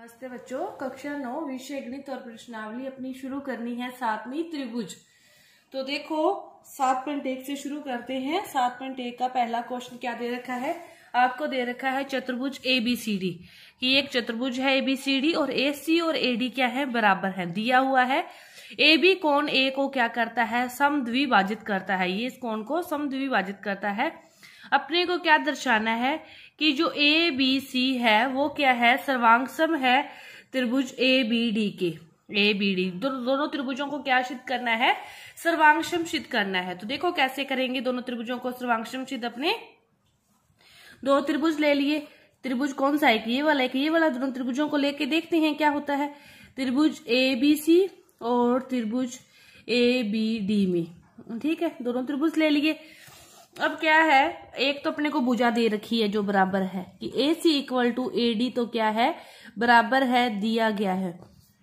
नमस्ते बच्चों कक्षा नौ विषय गणित और प्रश्नावली अपनी शुरू करनी है सातवीं त्रिभुज तो देखो सात पॉइंट एक से शुरू करते हैं सात पॉइंट एक का पहला क्वेश्चन क्या दे रखा है आपको दे रखा है चतुर्भुज ए बी सी डी कि एक चतुर्भुज है ए बी सी डी और ए सी और ए डी क्या है बराबर है दिया हुआ है ए बी कोण ए को क्या करता है समद्विभाजित करता है ये इस कोण को समद्विभाजित करता है अपने को क्या दर्शाना है कि जो ए बी सी है वो क्या है सर्वांग है त्रिभुज ए बी डी के ए बी डी दोनों त्रिभुजों को क्या सिद्ध करना है सर्वांगक्षम सिद्ध करना है तो देखो कैसे करेंगे दोनों त्रिभुजों को सर्वांगक्षम सिद्ध अपने दो त्रिभुज ले लिए त्रिभुज कौन सा कि ये वाला एक ये वाला दोनों त्रिभुजों को लेके देखते हैं क्या होता है त्रिभुज ए बी सी और त्रिभुज ए बी डी में ठीक है दोनों त्रिभुज ले लिए अब क्या है एक तो अपने को बुझा दे रखी है जो बराबर है कि A C equal to A D तो क्या है बराबर है दिया गया है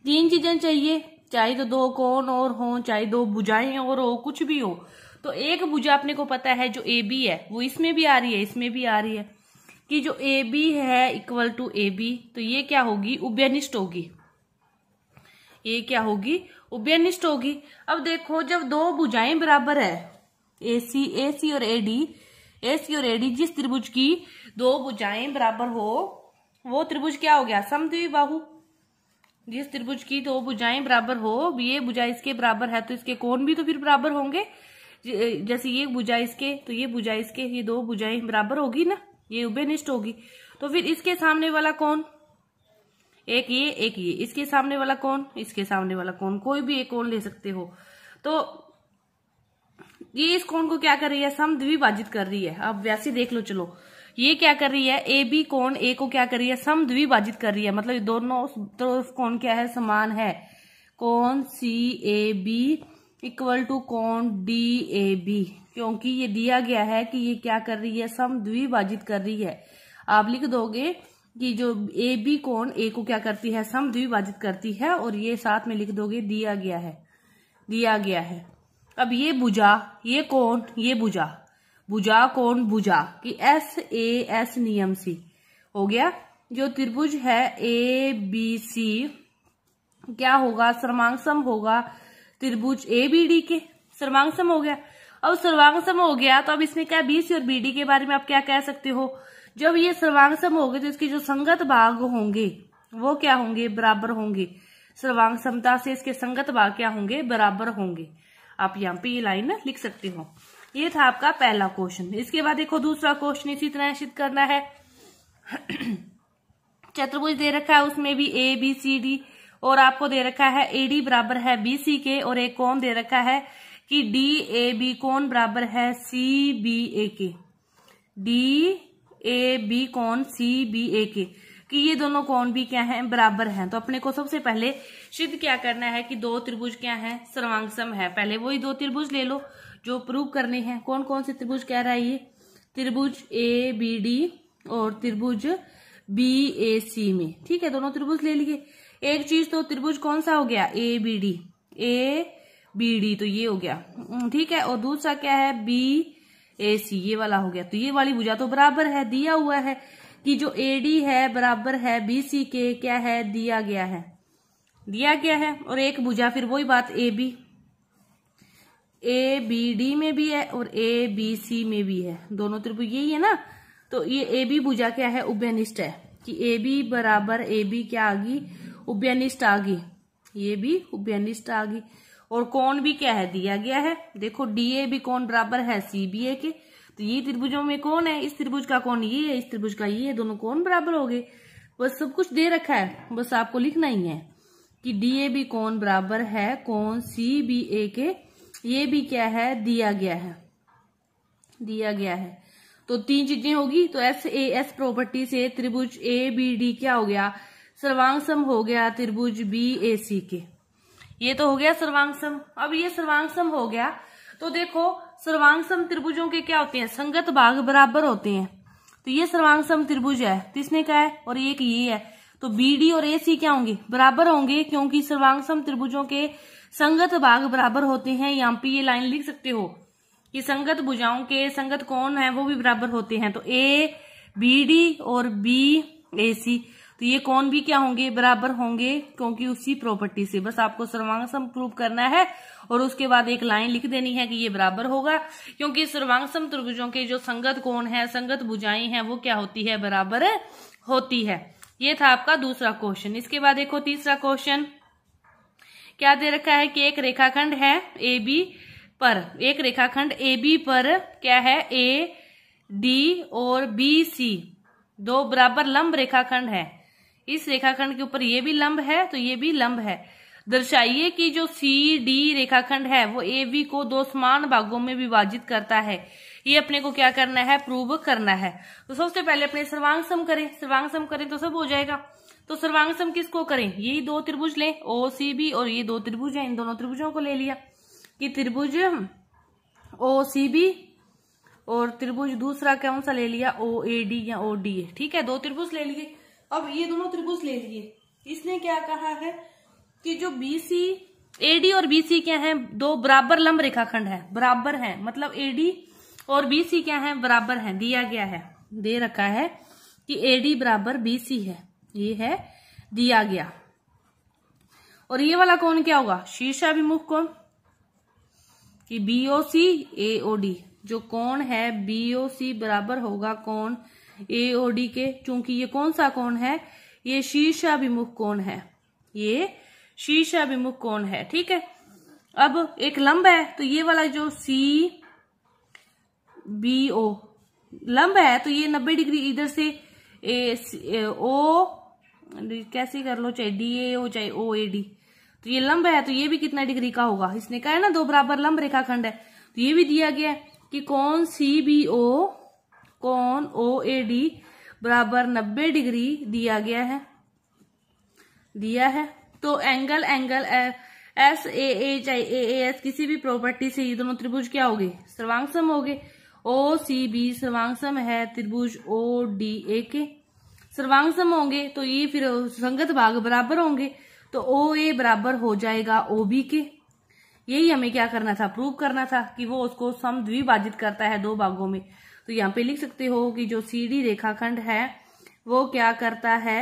तीन चीजें चाहिए चाहे तो दो कौन और हो चाहे दो बुझाए और हो कुछ भी हो तो एक बुझा अपने को पता है जो ए बी है वो इसमें भी आ रही है इसमें भी आ रही है कि जो ए बी है इक्वल टू ए बी तो ये क्या होगी उभ्यनिष्ठ होगी ये क्या होगी उभ्यनिष्ठ होगी अब देखो जब दो बुझाएं बराबर है ए सी ए सी और ए डी ए सी और ए डी जिस त्रिभुज की दो भुजाएं बराबर हो वो त्रिभुज क्या हो गया समद्विबाहु जिस त्रिभुज की दो भुजाएं बराबर हो ये भुजा इसके बराबर है तो इसके कोण भी तो फिर बराबर होंगे जैसे ये भुजा इसके तो ये भुजा इसके ये दो भुजाएं बराबर होगी ना ये उभयनिष्ठ होगी तो फिर इसके सामने वाला कौन एक ये एक ये इसके सामने वाला कौन इसके सामने वाला कौन कोई भी एक कौन ले सकते हो तो ये इस कोण को क्या कर रही है सम द्विभाजित कर रही है अब वैसे देख लो चलो ये क्या कर रही है ए बी कोण ए को क्या कर रही है सम द्विभाजित कर रही है मतलब दोनों तरफ तो कोण क्या है समान है कोण C A B equal to कोण डी ए बी क्योंकि ये दिया गया है कि ये क्या कर रही है सम द्विभाजित कर रही है आप लिख दोगे कि जो ए बी कोण ए को क्या करती है सम द्विभाजित करती है और ये साथ में लिख दोगे दिया गया है दिया गया है अब ये बुझा ये कौन ये बुझा बुझा कौन बुझा कि एस ए एस नियम सी हो गया जो त्रिभुज है ए बी सी क्या होगा सर्वांग सम होगा त्रिभुज ए बी डी के सर्वांग सम हो गया अब सर्वांग सम हो गया तो अब इसमें क्या बीसी और बीडी के बारे में आप क्या कह सकते हो जब ये सर्वांग सम हो गए तो इसके जो संगत भाग होंगे वो क्या होंगे बराबर होंगे सर्वांग समता से इसके संगत भाग क्या होंगे बराबर होंगे आप यहाँ पे ये लाइन लिख सकते हो ये था आपका पहला क्वेश्चन इसके बाद देखो दूसरा क्वेश्चन इसी तरह निश्चित करना है चतुर्भुज दे रखा है उसमें भी ए बी सी डी और आपको दे रखा है ए डी बराबर है बी सी के और एक कौन दे रखा है कि डी ए बी कौन बराबर है सी बी ए के डी ए बी कौन सी बी ए के कि ये दोनों कौन भी क्या हैं बराबर हैं तो अपने को सबसे पहले सिद्ध क्या करना है कि दो त्रिभुज क्या है सर्वांग सम है पहले वही दो त्रिभुज ले लो जो प्रूव करने हैं कौन कौन से त्रिभुज कह रहा है ये त्रिभुज ए बी डी और त्रिभुज बी ए सी में ठीक है दोनों त्रिभुज ले लिए एक चीज तो त्रिभुज कौन सा हो गया A B D A B D तो ये हो गया हम्म, ठीक है और दूसरा क्या है बी ए सी ये वाला हो गया तो ये वाली भुजा तो बराबर है दिया हुआ है कि जो डी है बराबर है सी के क्या है दिया गया है दिया गया है और एक बुझा फिर वही बात A B A B D में भी है और ए बी सी में भी है दोनों त्रिभुज यही है ना तो ये ए बी बुझा क्या है उभ्यनिष्ठ है कि ए बी बराबर ए बी क्या आ गई उभयनिष्ठ आ गई ये भी उभयनिष्ठ आ गई और कौन भी क्या है दिया गया है देखो डी ए भी कौन बराबर है सी बी ए के तो ये त्रिभुजों में कौन है इस त्रिभुज का कौन ये है इस त्रिभुज का ये है दोनों कौन बराबर हो गए बस सब कुछ दे रखा है बस आपको लिखना ही है कि डी ए बी कौन बराबर है कौन सी बी ए के ये भी क्या है दिया गया है दिया गया है तो तीन चीजें होगी तो एस ए एस प्रॉपर्टी से त्रिभुज ए बी डी क्या हो गया सर्वांगसम हो गया त्रिभुज बी ए सी के ये तो हो गया सर्वांगसम अब ये सर्वांग हो गया तो देखो सर्वांग सम त्रिभुजों के क्या होते हैं संगत भाग बराबर होते हैं तो ये सर्वांग सम त्रिभुज है किसने इसने क्या है और एक ये है तो बीडी और ए सी क्या होंगे बराबर होंगे क्योंकि सर्वांग सम त्रिभुजों के संगत भाग बराबर होते हैं यहाँ पे ये लाइन लिख सकते हो कि संगत भुजाओं के संगत कौन है वो भी बराबर होते हैं तो ए बी डी और बी ए सी तो ये कौन भी क्या होंगे बराबर होंगे क्योंकि उसी प्रॉपर्टी से बस आपको सर्वांग सम प्रूव करना है और उसके बाद एक लाइन लिख देनी है कि ये बराबर होगा क्योंकि सर्वांग सम त्रिभुजों के जो संगत कोण है संगत बुझाई है वो क्या होती है बराबर होती है ये था आपका दूसरा क्वेश्चन इसके बाद देखो तीसरा क्वेश्चन क्या दे रखा है कि एक रेखाखंड है ए बी पर एक रेखाखंड ए बी पर क्या है ए डी और बी सी दो बराबर लंब रेखाखंड है इस रेखाखंड के ऊपर ये भी लंब है तो ये भी लंब है दर्शाइए कि जो सी डी रेखाखंड है वो ए बी को दो समान भागों में विभाजित करता है ये अपने को क्या करना है प्रूव करना है तो सबसे पहले अपने सर्वांग सम करें सर्वांग सम करें तो सब हो जाएगा तो सर्वांग सम किसको करें यही दो त्रिभुज लें ओ सी बी और ये दो त्रिभुज हैं इन दोनों त्रिभुजों को ले लिया कि त्रिभुज ओ सी बी और त्रिभुज दूसरा कौन सा ले लिया ओ ए डी या ओ डी ठीक है दो त्रिभुज ले लिए अब ये दोनों त्रिभुज ले लिए इसने क्या कहा है कि जो बीसी एडी और बीसी क्या है दो बराबर लंब रेखाखंड है बराबर है मतलब एडी और बीसी क्या है बराबर है दिया गया है दे रखा है कि एडी बराबर बीसी है ये है दिया गया और ये वाला कौन क्या होगा शीर्षाभिमुख कौन कि बीओसी एओडी जो कौन है बीओसी बराबर होगा कौन ए और डी के चूंकि ये कौन सा कोण है ये शीर्षाभिमुख कोण है ये शीर्षाभिमुख कोण है ठीक है अब एक लंब है तो ये वाला जो सी बी ओ लंब है तो ये नब्बे डिग्री इधर से ए ओ कैसे कर लो चाहे डी ए ओ चाहे ओ ए डी तो ये लंब है तो ये भी कितना डिग्री का होगा इसने कहा है ना दो बराबर लंब रेखाखंड है तो ये भी दिया गया है कि कौन सी बी ओ कौन ओ ए डी बराबर नब्बे डिग्री दिया गया है दिया है तो angle angle S A A चाहे ए एस किसी भी प्रॉपर्टी से ये दोनों त्रिभुज क्या होगे सर्वांग हो गए ओ सी बी सर्वांगसम है त्रिभुज ओ डी ए के सर्वांग सम होंगे तो ये फिर संगत भाग बराबर होंगे तो ओ ए बराबर हो जाएगा ओ बी के यही हमें क्या करना था प्रूव करना था कि वो उसको सम द्विभाजित करता है दो भागों में तो यहाँ पे लिख सकते हो कि जो सी डी रेखाखंड है वो क्या करता है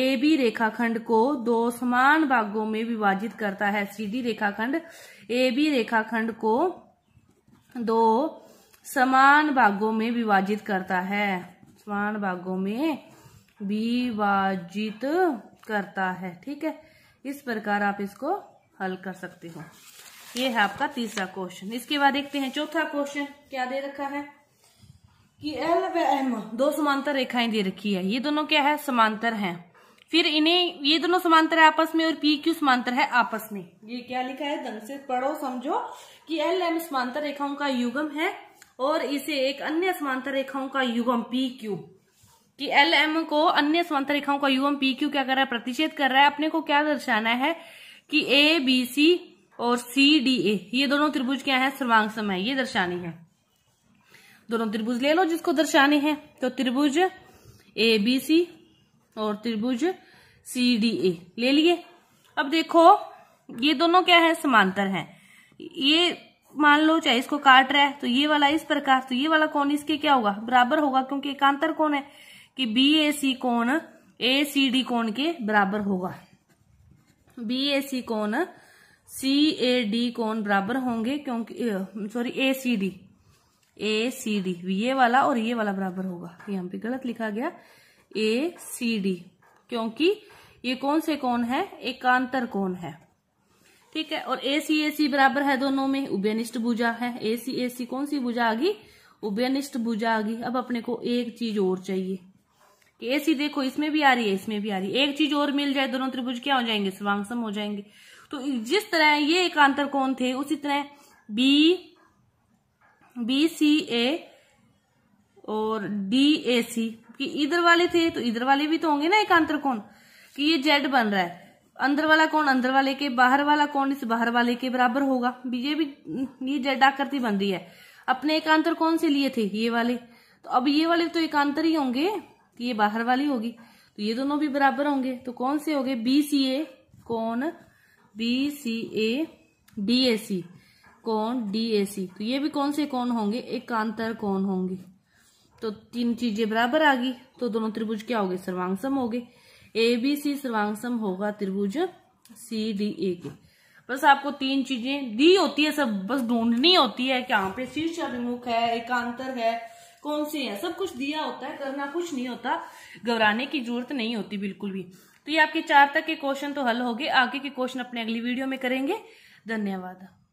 ए बी रेखाखंड को दो समान भागों में विभाजित करता है सी डी रेखाखंड ए बी रेखाखंड को दो समान भागों में विभाजित करता है समान भागों में विभाजित करता है ठीक है इस प्रकार आप इसको हल कर सकते हो ये है आपका तीसरा क्वेश्चन इसके बाद देखते हैं चौथा क्वेश्चन क्या दे रखा है कि एल व एम दो समांतर रेखाएं दे रखी है ये दोनों क्या है समांतर हैं फिर इन्हें ये दोनों समांतर है आपस में और पी क्यू समांतर है आपस में ये क्या लिखा है ढंग से पढ़ो समझो कि एल एम समांतर रेखाओं का युगम है और इसे एक अन्य समांतर रेखाओं का युगम पी क्यू कि एल एम को अन्य समांतर रेखाओं का युगम पी क्यू क्या कर रहा है प्रतिषेध कर रहा है अपने को क्या दर्शाना है कि ए बी सी और सी डी ए ये दोनों त्रिभुज क्या है सर्वांग समय ये दर्शानी है दोनों त्रिभुज ले लो जिसको दर्शाने हैं तो त्रिभुज ए बी सी और त्रिभुज सी डी ए ले लिए अब देखो ये दोनों क्या है समांतर हैं ये मान लो चाहे इसको काट रहा है तो ये वाला इस प्रकार तो ये वाला कौन इसके क्या होगा बराबर होगा क्योंकि एकांतर कौन है कि बी ए सी कौन ए सी डी कौन के बराबर होगा बी ए सी कौन सी ए डी कौन बराबर होंगे क्योंकि sorry A C D A C D ये वाला और ये वाला बराबर होगा तो यहाँ पे गलत लिखा गया ए सी डी क्योंकि ये कौन से कौन है एकांतर कौन है ठीक है और ए सी ए सी बराबर है दोनों में उभयनिष्ठ भुजा है ए सी ए सी कौन सी भुजा आ गई उभयनिष्ठ भुजा आ गई अब अपने को एक चीज और चाहिए ए सी देखो इसमें भी आ रही है इसमें भी आ रही है एक चीज और मिल जाए दोनों त्रिभुज क्या हो जाएंगे सर्वांगसम हो जाएंगे तो जिस तरह ये एकांतर कौन थे उसी तरह बी बी सी ए और डी ए सी कि इधर वाले थे तो इधर वाले भी तो होंगे ना एकांतर कोण कि ये जेड बन रहा है अंदर वाला कोण अंदर वाले के बाहर वाला कोण इस बाहर वाले के बराबर होगा ये भी ये जेड आकृति बन रही है अपने एकांतर कौन से लिए थे ये वाले तो अब ये वाले तो एकांतर ही होंगे कि ये बाहर वाली होगी तो ये दोनों भी बराबर होंगे तो कौन से गए बी सी ए कौन B C A D A C A D A C तो ये भी कौन से कौन होंगे एकांतर कौन होंगे तो तीन चीजें बराबर आ गई तो दोनों त्रिभुज क्या हो गए सर्वांगसम हो गए ए बी सी सर्वांगसम होगा त्रिभुज सी डी ए के बस आपको तीन चीजें दी होती है सब बस ढूंढनी होती है कहाँ पे शीर्ष अभिमुख है एकांतर है कौन सी है सब कुछ दिया होता है करना कुछ नहीं होता घबराने की जरूरत नहीं होती बिल्कुल भी तो ये आपके चार तक के क्वेश्चन तो हल हो गए आगे के क्वेश्चन अपने अगली वीडियो में करेंगे धन्यवाद